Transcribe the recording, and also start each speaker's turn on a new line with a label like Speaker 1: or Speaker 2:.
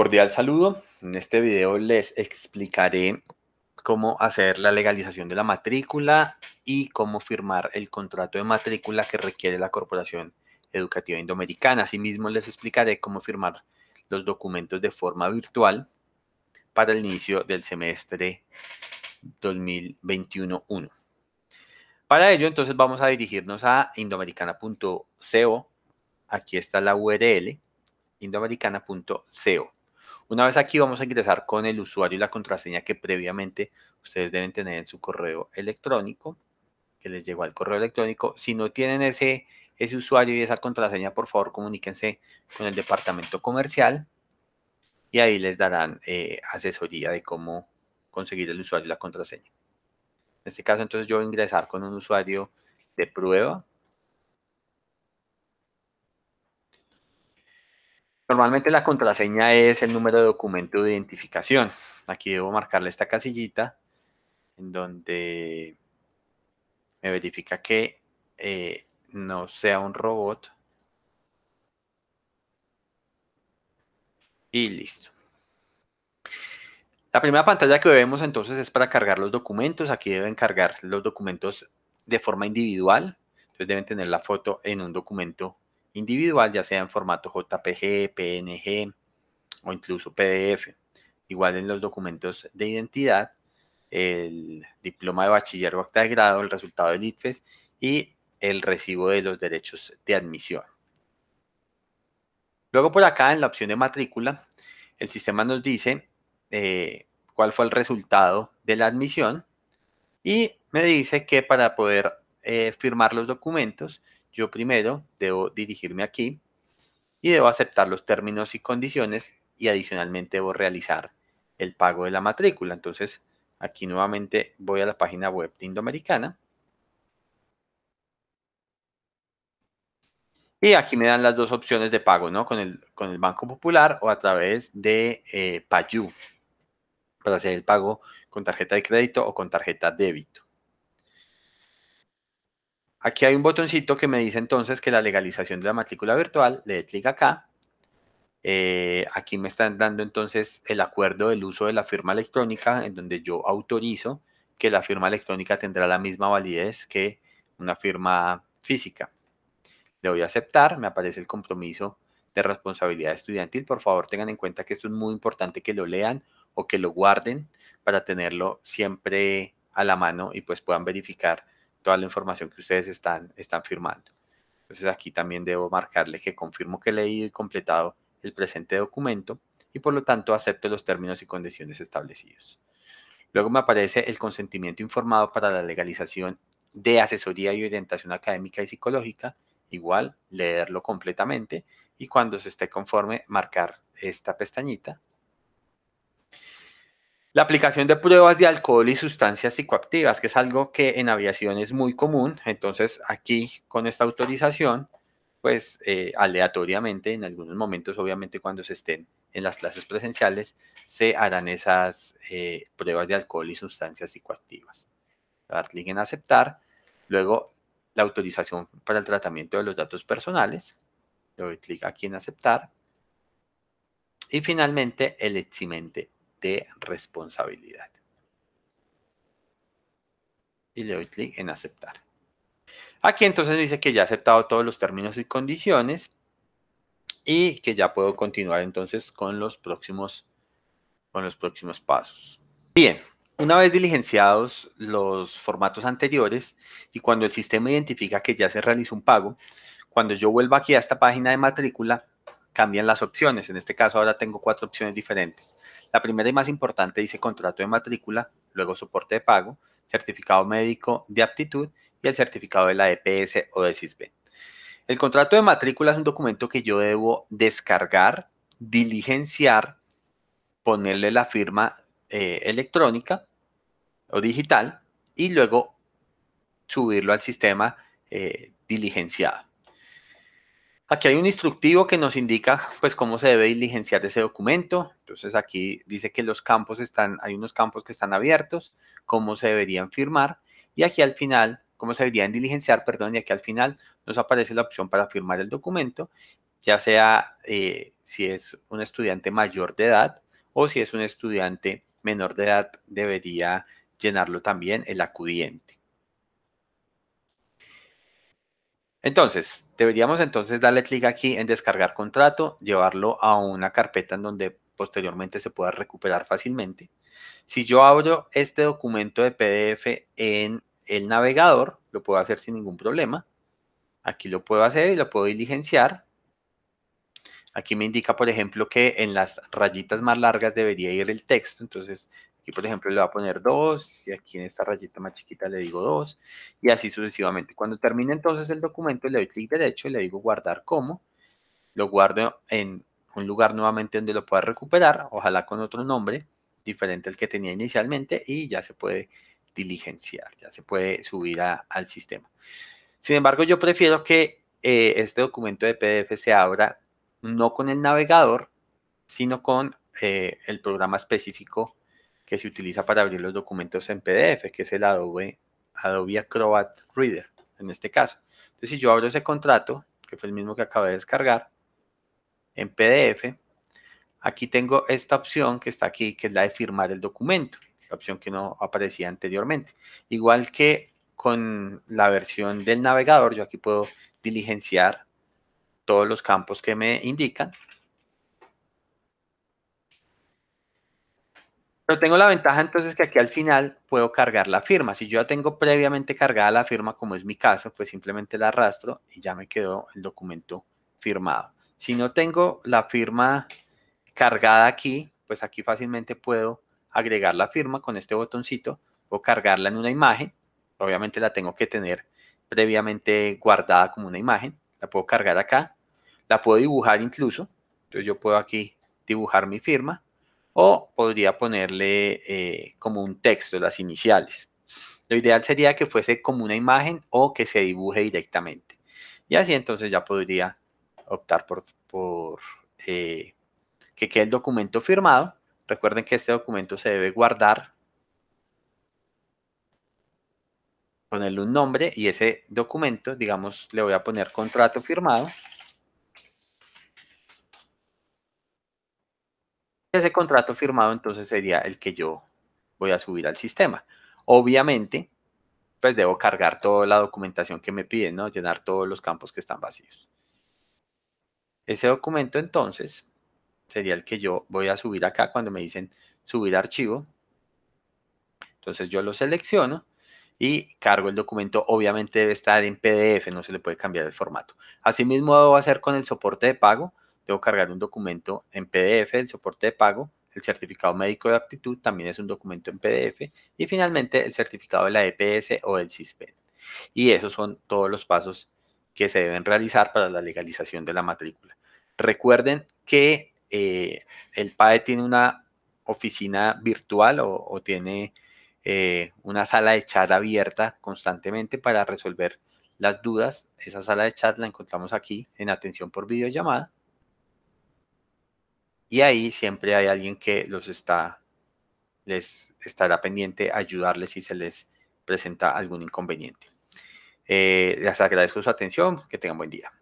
Speaker 1: Cordial saludo. En este video les explicaré cómo hacer la legalización de la matrícula y cómo firmar el contrato de matrícula que requiere la Corporación Educativa Indoamericana. Asimismo, les explicaré cómo firmar los documentos de forma virtual para el inicio del semestre 2021-1. Para ello, entonces vamos a dirigirnos a indoamericana.co. Aquí está la URL, indoamericana.co. Una vez aquí vamos a ingresar con el usuario y la contraseña que previamente ustedes deben tener en su correo electrónico, que les llegó al correo electrónico. Si no tienen ese, ese usuario y esa contraseña, por favor comuníquense con el departamento comercial y ahí les darán eh, asesoría de cómo conseguir el usuario y la contraseña. En este caso, entonces yo voy a ingresar con un usuario de prueba Normalmente la contraseña es el número de documento de identificación. Aquí debo marcarle esta casillita en donde me verifica que eh, no sea un robot. Y listo. La primera pantalla que vemos entonces es para cargar los documentos. Aquí deben cargar los documentos de forma individual. Entonces deben tener la foto en un documento individual, ya sea en formato JPG, PNG o incluso PDF. Igual en los documentos de identidad, el diploma de bachiller o acta de grado, el resultado del ITFES y el recibo de los derechos de admisión. Luego por acá en la opción de matrícula, el sistema nos dice eh, cuál fue el resultado de la admisión y me dice que para poder eh, firmar los documentos, yo primero debo dirigirme aquí y debo aceptar los términos y condiciones y adicionalmente debo realizar el pago de la matrícula. Entonces, aquí nuevamente voy a la página web de Indoamericana. Y aquí me dan las dos opciones de pago, ¿no? Con el, con el Banco Popular o a través de eh, Payu para hacer el pago con tarjeta de crédito o con tarjeta débito. Aquí hay un botoncito que me dice entonces que la legalización de la matrícula virtual, le doy clic acá. Eh, aquí me están dando entonces el acuerdo del uso de la firma electrónica, en donde yo autorizo que la firma electrónica tendrá la misma validez que una firma física. Le voy a aceptar, me aparece el compromiso de responsabilidad estudiantil. Por favor, tengan en cuenta que esto es muy importante que lo lean o que lo guarden para tenerlo siempre a la mano y pues puedan verificar toda la información que ustedes están, están firmando. Entonces aquí también debo marcarle que confirmo que he leído y completado el presente documento y por lo tanto acepto los términos y condiciones establecidos. Luego me aparece el consentimiento informado para la legalización de asesoría y orientación académica y psicológica. Igual, leerlo completamente y cuando se esté conforme, marcar esta pestañita la aplicación de pruebas de alcohol y sustancias psicoactivas, que es algo que en aviación es muy común. Entonces, aquí con esta autorización, pues eh, aleatoriamente, en algunos momentos, obviamente cuando se estén en las clases presenciales, se harán esas eh, pruebas de alcohol y sustancias psicoactivas. Dar clic en aceptar. Luego, la autorización para el tratamiento de los datos personales. Le doy clic aquí en aceptar. Y finalmente, el eximente de responsabilidad. Y le doy clic en aceptar. Aquí entonces me dice que ya ha aceptado todos los términos y condiciones y que ya puedo continuar entonces con los próximos, con los próximos pasos. Bien, una vez diligenciados los formatos anteriores y cuando el sistema identifica que ya se realizó un pago, cuando yo vuelva aquí a esta página de matrícula, cambian las opciones. En este caso ahora tengo cuatro opciones diferentes. La primera y más importante dice contrato de matrícula, luego soporte de pago, certificado médico de aptitud y el certificado de la EPS o de SISB. El contrato de matrícula es un documento que yo debo descargar, diligenciar, ponerle la firma eh, electrónica o digital y luego subirlo al sistema eh, diligenciado. Aquí hay un instructivo que nos indica pues cómo se debe diligenciar ese documento. Entonces aquí dice que los campos están, hay unos campos que están abiertos, cómo se deberían firmar y aquí al final, cómo se deberían diligenciar, perdón, y aquí al final nos aparece la opción para firmar el documento, ya sea eh, si es un estudiante mayor de edad o si es un estudiante menor de edad debería llenarlo también el acudiente. Entonces, deberíamos entonces darle clic aquí en descargar contrato, llevarlo a una carpeta en donde posteriormente se pueda recuperar fácilmente. Si yo abro este documento de PDF en el navegador, lo puedo hacer sin ningún problema. Aquí lo puedo hacer y lo puedo diligenciar. Aquí me indica, por ejemplo, que en las rayitas más largas debería ir el texto, entonces Aquí, por ejemplo, le voy a poner 2 y aquí en esta rayita más chiquita le digo 2 y así sucesivamente. Cuando termine entonces el documento, le doy clic derecho y le digo guardar como. Lo guardo en un lugar nuevamente donde lo pueda recuperar, ojalá con otro nombre diferente al que tenía inicialmente y ya se puede diligenciar, ya se puede subir al sistema. Sin embargo, yo prefiero que eh, este documento de PDF se abra no con el navegador, sino con eh, el programa específico que se utiliza para abrir los documentos en PDF, que es el Adobe, Adobe Acrobat Reader, en este caso. Entonces, si yo abro ese contrato, que fue el mismo que acabé de descargar, en PDF, aquí tengo esta opción que está aquí, que es la de firmar el documento, la opción que no aparecía anteriormente. Igual que con la versión del navegador, yo aquí puedo diligenciar todos los campos que me indican Pero tengo la ventaja entonces que aquí al final puedo cargar la firma. Si yo ya tengo previamente cargada la firma, como es mi caso, pues simplemente la arrastro y ya me quedó el documento firmado. Si no tengo la firma cargada aquí, pues aquí fácilmente puedo agregar la firma con este botoncito o cargarla en una imagen. Obviamente la tengo que tener previamente guardada como una imagen. La puedo cargar acá. La puedo dibujar incluso. Entonces yo puedo aquí dibujar mi firma o podría ponerle eh, como un texto, las iniciales. Lo ideal sería que fuese como una imagen o que se dibuje directamente. Y así entonces ya podría optar por, eh, que quede el documento firmado. Recuerden que este documento se debe guardar, ponerle un nombre y ese documento, digamos, le voy a poner contrato firmado. Ese contrato firmado entonces sería el que yo voy a subir al sistema. Obviamente, pues debo cargar toda la documentación que me piden, ¿no? Llenar todos los campos que están vacíos. Ese documento entonces sería el que yo voy a subir acá cuando me dicen subir archivo. Entonces yo lo selecciono y cargo el documento. Obviamente debe estar en PDF, no se le puede cambiar el formato. Asimismo, lo a hacer con el soporte de pago. Debo cargar un documento en PDF el soporte de pago. El certificado médico de aptitud también es un documento en PDF. Y finalmente el certificado de la EPS o del CISPED. Y esos son todos los pasos que se deben realizar para la legalización de la matrícula. Recuerden que eh, el PAE tiene una oficina virtual o, tiene eh, una sala de chat abierta constantemente para resolver las dudas. Esa sala de chat la encontramos aquí en atención por videollamada. Y ahí siempre hay alguien que los está, les estará pendiente ayudarles si se les presenta algún inconveniente. Eh, les agradezco su atención, que tengan buen día.